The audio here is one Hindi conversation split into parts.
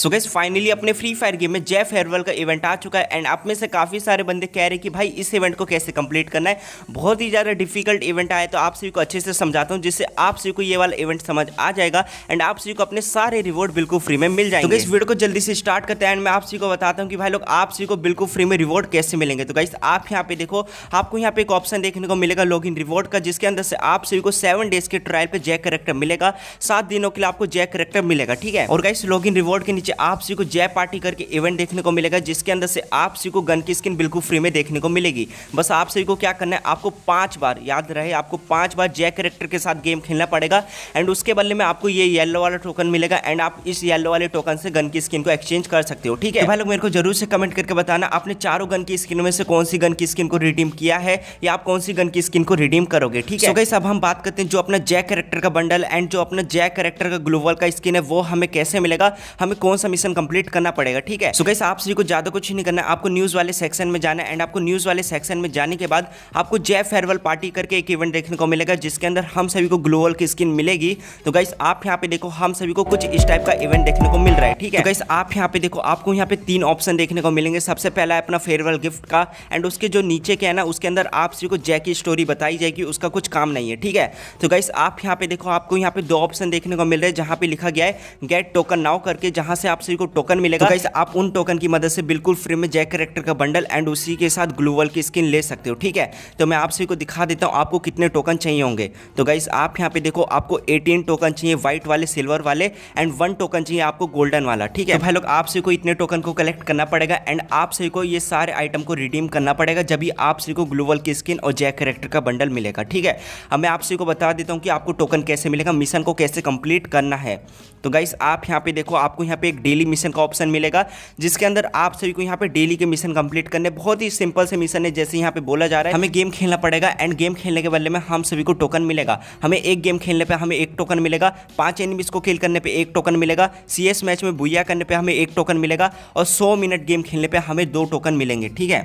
सो गैस फाइनली अपने फ्री फायर गेम में जेफ हेयरवेल का इवेंट आ चुका है एंड आप में से काफ़ी सारे बंदे कह रहे हैं कि भाई इस इवेंट को कैसे कंप्लीट करना है बहुत ही ज़्यादा डिफिकल्ट इवेंट आए तो आप सभी को अच्छे से समझाता हूँ जिससे आप सभी को ये वाला इवेंट समझ आ जाएगा एंड आप सभी को अपने सारे रिवॉर्ड बिल्कुल फ्री में मिल जाएंगे तो इस वीडियो को जल्दी से स्टार्ट करते हैं एंड मैं आप सभी को बताता हूँ कि भाई लोग आप सभी को बिल्कुल फ्री में रिवॉर्ड कैसे मिलेंगे तो गाइस आप यहाँ पे देखो आपको यहाँ पे एक ऑप्शन देखने को मिलेगा लॉग इन रिवॉर्ड का जिसके अंदर से आप सभी को सेवन डेज के ट्रायल पर जैक करेक्टर मिलेगा सात दिनों के लिए आपको जैक करेक्टर मिलेगा ठीक है और गाइस लॉग इन रिवॉर्ड के नीचे आप सी को जय पार्टी करके इवेंट देखने को मिलेगा जिसके अंदर से आप सी को गन की स्किन बिल्कुल फ्री में देखने को मिलेगी बस आप सभी को क्या करना है आपको पांच बार याद रहे आपको पांच बार जय करेक्टर के साथ गेम खेलना पड़ेगा एंड उसके बदले में आपको ये येलो वाला टोकन मिलेगा एंड आप इस येलो वाले टोकन से गन की स्किन को एक्सचेंज कर सकते हो ठीक है तो भाई लोग मेरे को जरूर से कमेंट करके बताना आपने चारों गन की स्किन में से कौन सी गन की स्किन को रिडीम किया है या आप कौन सी गन की स्किन को रिडीम करोगे ठीक है so अब हम बात करते हैं जो अपना जय करेक्टर का बंडल एंड जो अपना जय करेक्टर का ग्लोबल का स्किन है वो हमें कैसे मिलेगा हमें कौन कौन सा मिशन कंप्लीट करना पड़ेगा ठीक है सो गैस आप सभी को ज्यादा कुछ नहीं करना आपको न्यूज वाले सेक्शन में जाना एंड आपको न्यूज वाले सेक्शन में जाने के बाद आपको जय फेयरवेल पार्टी करके एक इवेंट देखने को मिलेगा जिसके अंदर हम सभी को ग्लोबल की स्किन मिलेगी तो गाइस आप यहाँ पे देखो हम सभी को कुछ इस टाइप का इवेंट देखने को मिल रहा है ठीक है तो गाइस आप यहाँ पे देखो आपको यहाँ पे तीन ऑप्शन देखने को मिलेंगे सबसे पहला है अपना फेयरवेल गिफ्ट का एंड उसके जो नीचे के है ना उसके अंदर आप सभी को जय की स्टोरी बताई जाएगी उसका कुछ काम नहीं है ठीक है तो गाइस आप यहाँ पे देखो आपको यहाँ पे दो ऑप्शन देखने को मिल रहे हैं जहाँ पे लिखा गया है गेट टोकन नाउ करके जहाँ से आप सभी को टोकन मिलेगा तो आप उन टोकन की मदद से बिल्कुल फ्री में जैक करेक्टर का बंडल एंड उसी के साथ ग्लूवल की स्किन ले सकते हो ठीक है तो मैं आप सभी को दिखा देता हूँ आपको कितने टोकन चाहिए होंगे तो गाइस आप यहाँ पे देखो आपको एटीन टोकन चाहिए व्हाइट वाले सिल्वर वाले एंड वन टोकन चाहिए आपको गोल्डन वाला ठीक है तो भाई लोग आप सभी को इतने टोकन को कलेक्ट करना पड़ेगा एंड आप सभी को ये सारे आइटम को रिडीम करना पड़ेगा जब भी आप सभी को ग्लूवल की स्किन और जैक करेक्टर का बंडल मिलेगा ठीक है अब मैं आप सभी को बता देता हूँ कि आपको टोकन कैसे मिलेगा मिशन को कैसे कंप्लीट करना है तो गाइस आप यहाँ पे देखो आपको यहाँ पे एक डेली मिशन का ऑप्शन मिलेगा जिसके अंदर आप सभी को यहाँ पे डेली के मिशन कंप्लीट करने बहुत ही सिंपल से मिशन है जैसे यहाँ पे बोला जा रहा है हमें गेम खेलना पड़ेगा एंड गेम खेलने के बदले में हम सभी को टोकन मिलेगा हमें एक गेम खेलने पर हमें एक टोकन मिलेगा पांच एनिमीज को खेल करने पर एक टोकन मिलेगा सी मैच में बुया करने पर हमें एक टोकन मिलेगा और सौ मिनट गेम खेलने पर हमें दो टोकन मिलेंगे ठीक है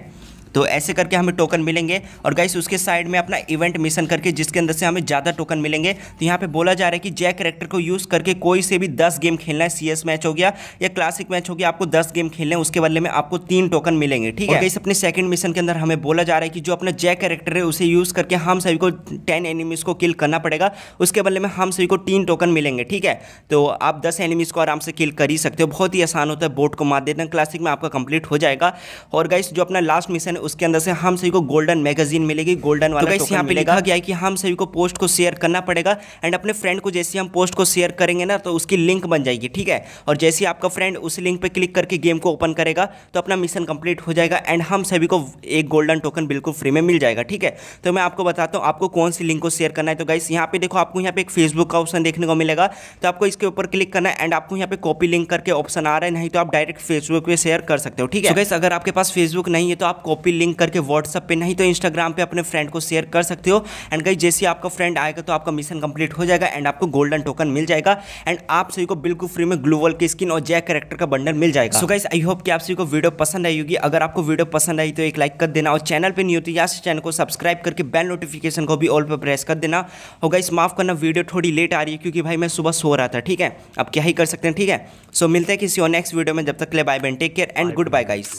तो ऐसे करके हमें टोकन मिलेंगे और गाइस उसके साइड में अपना इवेंट मिशन करके जिसके अंदर से हमें ज़्यादा टोकन मिलेंगे तो यहाँ पे बोला जा रहा है कि जैक करेक्टर को यूज़ करके कोई से भी दस गेम खेलना है सीएस मैच हो गया या क्लासिक मैच हो गया आपको दस गेम खेलना है उसके बदले में आपको तीन टोकन मिलेंगे ठीक है गाइस अपने सेकंड मिशन के अंदर हमें बोला जा रहा है कि जो अपना जैक करेक्टर है उसे यूज़ करके हम सभी को टेन एनिमीज़ को किल करना पड़ेगा उसके बदले में हम सभी को तीन टोकन मिलेंगे ठीक है तो आप दस एनिमीज़ को आराम से किल कर ही सकते हो बहुत ही आसान होता है बोट को मार देते हैं क्लासिक में आपका कंप्लीट हो जाएगा और गाइस जो अपना लास्ट मिशन है उसके अंदर से हम सभी को गोल्डन मैगजीन मिलेगी गोल्डन तो वाला तो यहाँ पे लिखा गया है कि हम सभी को पोस्ट को शेयर करना पड़ेगा एंड अपने फ्रेंड को जैसे हम पोस्ट को शेयर करेंगे ना तो उसकी लिंक बन जाएगी ठीक है और जैसे आपका फ्रेंड उस लिंक पर क्लिक करके गेम को ओपन करेगा तो अपना मिशन कंप्लीट हो जाएगा एंड हम सभी को एक गोल्डन टोकन बिल्कुल फ्री में मिल जाएगा ठीक है तो मैं आपको बताता हूँ आपको कौन सी लिंक को शेयर करना है तो गाइस यहाँ पे देखो आपको यहाँ पे एक फेसबुक का ऑप्शन देखने को मिलेगा तो आपको इसके ऊपर क्लिक करना है एंड आपको यहाँ पे कॉपी लिंक करके ऑप्शन आ रहा है नहीं तो आप डायरेक्ट फेसबुक पे शेयर कर सकते हो ठीक है तो गाइस अगर आपके पास फेसबुक नहीं है तो आप कॉपी कॉपी लिंक करके व्हाट्सअप पे नहीं तो इंस्टाग्राम पे अपने फ्रेंड को शेयर कर सकते हो एंड गई जैसे आपका फ्रेंड आएगा तो आपका मिशन कंप्लीट हो जाएगा एंड आपको गोल्डन टोकन मिल जाएगा एंड आप सभी को बिल्कुल फ्री में ग्लूवल की स्किन और जैक करेक्टर का बंडल मिल जाएगा सो गाइस आई होप कि आप सभी को वीडियो पसंद आई होगी अगर आपको वीडियो पसंद आई तो एक लाइक कर देना और चैनल पर नहीं होती यहाँ से चैनल को सब्सक्राइब करके बेल नोटिफिकेशन को भी ऑल पर प्रेस कर देना और गाइस माफ करना वीडियो थोड़ी लेट आ रही है क्योंकि भाई मैं सुबह सो रहा था ठीक है अब क्या ही कर सकते हैं ठीक है सो मिलते हैं किसी और नेक्स्ट वीडियो में जब तक ले बाय बैन take care and good bye guys